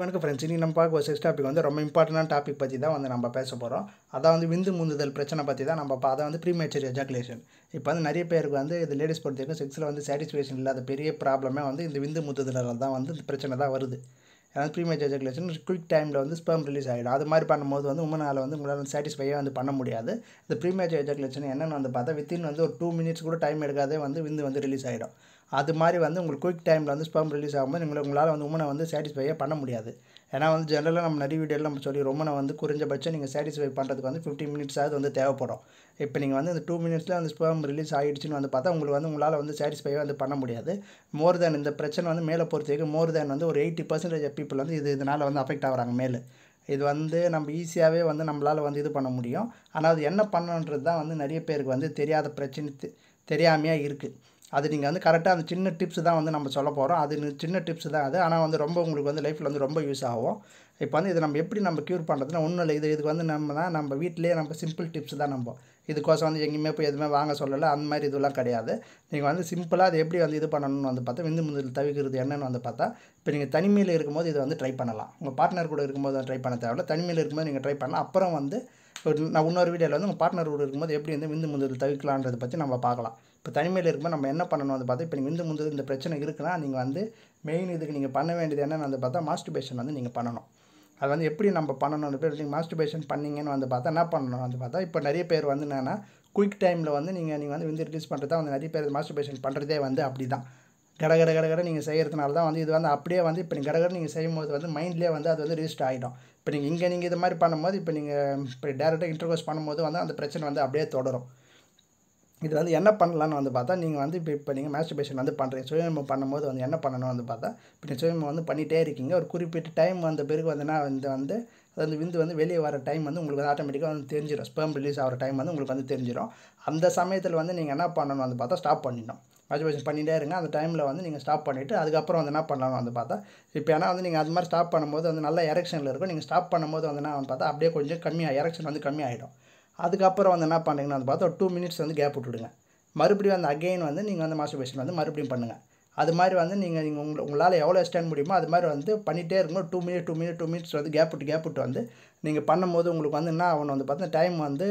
வணக்கம் ஃப்ரெண்ட்ஸ் இனி நம்ம பார்க்க சிக்ஸ் டாபிக் வந்து ரொம்ப இம்பார்ட்டண்டான டாபிக் பற்றி தான் வந்து நம்ம பேச போகிறோம் அதான் வந்து விந்து முந்துதல் பிரச்சனை பற்றி தான் நம்ம அதை வந்து ப்ரீமேச்சர் எஜாகுலேஷன் இப்போ வந்து நிறைய பேருக்கு வந்து இது லேடிஸ் பொறுத்தவரைக்கும் செக்ஸில் வந்து சாட்டிஸ்ஃபேக்ஷன் இல்லாத பெரிய ப்ராப்ளமே வந்து இந்த விந்து முந்துதலில் தான் வந்து இந்த பிரச்சனை தான் வருது ஏன்னா ப்ரீமேச்சர் எஜாகுலேஷன் குயிக் டைமில் வந்து ஸ்பெர்ம் ரிலீஸ் ஆகிடும் அது மாதிரி பண்ணும்போது வந்து உமனால் வந்து உங்களால் சாட்டிஸ்ஃபையாக வந்து பண்ண முடியாது இந்த ப்ரீமேச்சர் எஜாகுலேஷன் என்னென்னு வந்து பார்த்தா வித்தின் வந்து ஒரு டூ மினிட்ஸ் கூட டைம் எடுக்காதே வந்து விந்து வந்து ரிலீஸ் ஆகிடும் அது மாதிரி வந்து உங்களுக்கு குயிக் டைமில் வந்து ஸ்பெர்ம் ரிலீஸ் ஆகும்போது உங்களை உங்களால் வந்து உமனை வந்து சாட்டிஸ்ஃபையே பண்ண முடியாது ஏன்னா வந்து ஜென்ரலாக நம்ம நிறைய வீடியோவில் நம்ம சொல்லி ரொம்ப வந்து குறைஞ்சபட்சம் நீங்கள் சாட்டிஸ்ஃபை பண்ணுறதுக்கு வந்து ஃபிஃப்டி மினிட்ஸாவது வந்து தேவைப்படும் இப்போ நீங்கள் வந்து இந்த டூ மினிட்ஸில் அந்த ஸ்பெம் ரிலீஸ் ஆகிடுச்சின்னு வந்து பார்த்தா உங்களுக்கு வந்து உங்களால் வந்து சாட்டிஸ்ஃபையாக வந்து பண்ண முடியாது மோர் தேன் இந்த பிரச்சனை வந்து மேலே பொறுத்த வரைக்கும் மோர் தேன் வந்து ஒரு எயிட்டி பர்சன்டேஜ் பீப்புள் வந்து இது இதனால் வந்து அஃபெக்ட் ஆகிறாங்க மேலே இது வந்து நம்ம ஈஸியாகவே வந்து நம்மளால் வந்து இது பண்ண முடியும் ஆனால் அது என்ன பண்ணணுன்றது தான் வந்து நிறைய பேருக்கு வந்து தெரியாத பிரச்சனை தெரியாமையாக இருக்குது அது நீங்கள் வந்து கரெக்டாக அந்த சின்ன டிப்ஸ் தான் வந்து நம்ம சொல்ல போகிறோம் அது சின்ன டிப்ஸ் தான் அது ஆனால் வந்து ரொம்ப உங்களுக்கு வந்து லைஃப்பில் வந்து ரொம்ப யூஸ் ஆகும் இப்போ வந்து இதை நம்ம எப்படி நம்ம க்யூர் பண்ணுறதுன்னா ஒன்றும் இல்லை இது இதுக்கு வந்து நம்ம தான் நம்ம வீட்டிலேயே நம்ம சிம்பிள் டிப்ஸ் தான் நம்ம இதுக்கோசம் வந்து எங்கேயுமே போய் எதுவுமே வாங்க சொல்லலை அந்த மாதிரி இதுவெல்லாம் கிடையாது நீங்கள் வந்து சிம்பிளாக அது எப்படி வந்து இது பண்ணணும்னு வந்து பார்த்தா விந்து முந்தில் தவிக்கிறது என்னென்னு வந்து பார்த்தா இப்போ நீங்கள் தனிமையில் இருக்கும்போது இதை வந்து ட்ரை பண்ணலாம் உங்கள் பார்ட்னர் கூட இருக்கும்போது ட்ரை பண்ண தேவையில்ல தனிமையில் இருக்கும்போது நீங்கள் ட்ரை பண்ணலாம் அப்புறம் வந்து நான் இன்னொரு வீடியோவில் வந்து உங்கள் பார்ட்னர் கூட இருக்கும்போது எப்படி வந்து விந்து முந்தில் தவிக்கலான்றதை பற்றி நம்ம பார்க்கலாம் இப்போ தனிமையில் இருக்கும்போது நம்ம என்ன பண்ணணும் வந்து பார்த்தா இப்போ நீங்கள் விந்து முந்து இந்த பிரச்சனை இருக்குன்னா நீங்கள் வந்து மெயின் இதுக்கு நீங்கள் பண்ண வேண்டியது என்னென்னு வந்து பார்த்தா மாஸ்டிபேஷன் வந்து நீங்கள் பண்ணணும் அது வந்து எப்படி நம்ம பண்ணணும் பேர் நீங்கள் மாஸ்டிபேஷன் பண்ணிங்கன்னு வந்து பார்த்தா என்ன பண்ணணும் வந்து பார்த்தா இப்போ நிறைய பேர் வந்து என்னென்னா குயிக் டைமில் வந்து நீங்கள் நீங்கள் வந்து விந்து ரிலீஸ் பண்ணுறது தான் வந்து நிறைய பேர் மாஸ்டிபேஷன் பண்ணுறதே வந்து அப்படி தான் கட கட கட கட நீங்கள் செய்கிறதுனால தான் வந்து இது வந்து அப்படியே வந்து இப்போ நீங்கள் கடகட நீங்கள் செய்யும்போது வந்து மைண்ட்லேயே வந்து அது வந்து ரிஜிஸ்டர் ஆகிடும் இப்போ நீங்கள் இங்கே நீங்கள் இது மாதிரி பண்ணும்போது இப்போ நீங்கள் இப்போ டேரெக்டாக இன்டர்கோஸ் பண்ணும்போது வந்து அந்த பிரச்சனை வந்து அப்படியே தொடரும் இது வந்து என்ன பண்ணலான்னு வந்து பார்த்தா நீங்கள் வந்து இப்போ இப்போ நீங்கள் மேஸ்டர்பேஷன் வந்து பண்ணுறீங்க சுயநலம் பண்ணும்போது வந்து என்ன பண்ணணும் வந்து பார்த்தா இப்போ நீங்கள் சுயநலம் வந்து பண்ணிகிட்டே இருக்கீங்க ஒரு குறிப்பிட்ட டைம் வந்த பிறகு வந்து என்ன வந்து அந்த வந்து விந்து வந்து வெளியே வர டைம் வந்து உங்களுக்கு வந்து ஆட்டோமேட்டிக்காக வந்து தெரிஞ்சிடும் ஸ்பேம் ரிலீஸ் ஆகிற டைம் வந்து உங்களுக்கு வந்து தெரிஞ்சிடும் அந்த சமயத்தில் வந்து நீங்கள் என்ன பண்ணணும் வந்து பார்த்தா ஸ்டாப் பண்ணிடணும் மேஜிபேஷன் பண்ணிகிட்டே இருங்க அந்த டைமில் வந்து நீங்கள் ஸ்டாப் பண்ணிவிட்டு அதுக்கப்புறம் வந்து என்ன பண்ணலாம் வந்து பார்த்தா இப்போ ஏன்னா வந்து நீங்கள் அது மாதிரி ஸ்டாப் பண்ணும்போது வந்து நல்ல எரெக்ஷனில் இருக்கும் நீங்கள் ஸ்டாப் பண்ணும்போது வந்து என்ன வந்து பார்த்தா அப்படியே கொஞ்சம் கம்மியாக எரெக்ஷன் வந்து கம்மியாகிடும் அதுக்கப்புறம் வந்து என்ன பண்ணுறீங்கன்னு வந்து பார்த்தா டூ மினிட்ஸ் வந்து கேப் விட்டுடுங்க மறுபடியும் வந்து அகெயின் வந்து நீங்கள் வந்து மாஸ்டர்பேஷன் வந்து மறுபடியும் பண்ணுங்கள் அது மாதிரி வந்து நீங்கள் நீங்கள் உங்களை உங்களால் எவ்வளோ ஸ்டாண்ட் முடியுமோ அது மாதிரி வந்து பண்ணிகிட்டே இருக்கும்போது two minute two minute two minutes வந்து கேப் விட்டு கேப் விட்டு வந்து நீங்கள் பண்ணும்போது உங்களுக்கு வந்து என்ன ஆகணும் வந்து பார்த்தா டைம் வந்து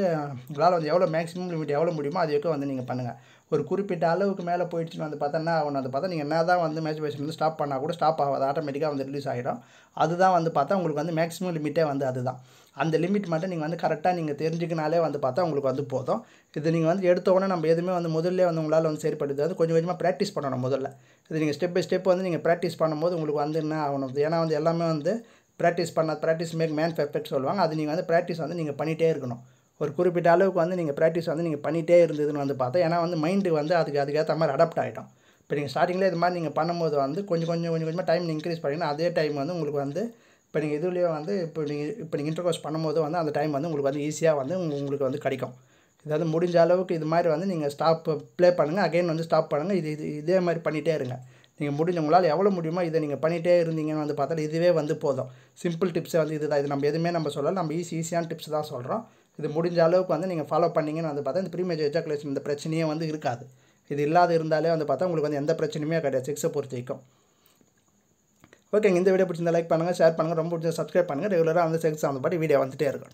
உங்களால் வந்து எவ்வளோ மேக்ஸிமம் லிமிட் எவ்வளோ முடியுமோ அது வரைக்கும் வந்து நீங்கள் பண்ணுங்கள் ஒரு குறிப்பிட்ட அளவுக்கு மேலே போயிடுச்சுன்னு வந்து பார்த்தா என்ன ஆகணும் வந்து பார்த்தா நீங்கள் என்ன தான் வந்து மேட்சுபேஷன் வந்து ஸ்டாப் பண்ணால் கூட ஸ்டாப் ஆகாது ஆட்டோமேட்டிக்காக வந்து ரிலீஸ் ஆகிடும் அதுதான் வந்து பார்த்தா உங்களுக்கு வந்து மேக்ஸிமம் லிமிட்டே வந்து அதுதான் அந்த லிமிட் மட்டும் நீங்கள் வந்து கரெக்டாக நீங்கள் தெரிஞ்சுக்கினாலே வந்து பார்த்தா உங்களுக்கு வந்து போதும் இது நீங்கள் வந்து எடுத்த உடனே நம்ம எதுவுமே வந்து முதல்ல வந்து உங்களால் வந்து சரிப்படுது வந்து கொஞ்சம் கொஞ்சமாக ப்ராக்டிஸ் பண்ணணும் முதல்ல இது நீங்கள் ஸ்டெப் பை ஸ்டெப் வந்து நீங்கள் ப்ராக்டிஸ் பண்ணும்போது உங்களுக்கு வந்து என்ன ஆகணும் ஏன்னா வந்து எல்லாமே வந்து ப்ராக்டிஸ் பண்ண ப்ராக்டிஸ் மேக் மேன் பெர்ஃபெக்ட் சொல்லுவாங்க அது நீங்கள் வந்து ப்ராக்டிஸ் வந்து நீங்கள் பண்ணிகிட்டே இருக்கணும் ஒரு குறிப்பிட்ட அளவுக்கு வந்து நீங்கள் ப்ராக்டிஸ் வந்து நீங்கள் பண்ணிகிட்டே இருந்ததுன்னு வந்து பார்த்தா ஏன்னா வந்து மைண்டு வந்து அதுக்கு அதுக்கேற்ற மாதிரி அடாப்ட் ஆகிட்டோம் இப்போ நீங்கள் ஸ்டார்டிங்கில் இது மாதிரி நீங்கள் பண்ணும்போது வந்து கொஞ்சம் கொஞ்சம் கொஞ்சம் கொஞ்சமாக டைம் இன்க்ரீஸ் பண்ணிங்கன்னா அதே டைம் வந்து உங்களுக்கு வந்து இப்போ நீங்கள் இதுலேயே வந்து இப்போ நீங்கள் இப்போ நீங்கள் இன்டர்கோர்ஸ் பண்ணும்போது வந்து அந்த டைம் வந்து உங்களுக்கு வந்து ஈஸியாக வந்து உங்களுக்கு வந்து கிடைக்கும் இதாவது முடிஞ்ச அளவுக்கு இது மாதிரி வந்து நீங்கள் ஸ்டாப் ப்ளே பண்ணுங்கள் அகைன் வந்து ஸ்டாப் பண்ணுங்கள் இது இது இதே மாதிரி பண்ணிகிட்டே இருங்க நீங்கள் முடிஞ்ச உங்களால் எவ்வளோ முடியுமோ இதை நீங்கள் பண்ணிகிட்டே இருந்தீங்கன்னு வந்து பார்த்தா இதுவே வந்து போதும் சிம்பிள் டிப்ஸே வந்து இதுதான் இது நம்ம எதுவுமே நம்ம சொல்லலை நம்ம ஈஸி ஈஸியான டிப்ஸ் தான் சொல்கிறோம் இது முடிஞ்ச அளவுக்கு வந்து நீங்கள் ஃபாலோ பண்ணிங்கன்னு வந்து பார்த்தா இந்த ப்ரீமேஜ் எஜாகுலேஷன் இந்த பிரச்சனையே வந்து இருக்காது இது இல்லாத இருந்தாலே வந்து பார்த்தா உங்களுக்கு வந்து எந்த பிரச்சனையுமே கிடையாது செக்ஸை பொறுத்த வரைக்கும் ஓகேங்க இந்த வீடியோ பிடிச்சிருந்தால் லைக் பண்ணுங்கள் ஷேர் பண்ணுங்கள் ரொம்ப பிடிச்சா சப்ஸ்கிரைப் பண்ணுங்கள் ரெகுலராக வந்து செக்ஸ் அந்த பாட்டி வீடியோ வந்துகிட்டே இருக்கும்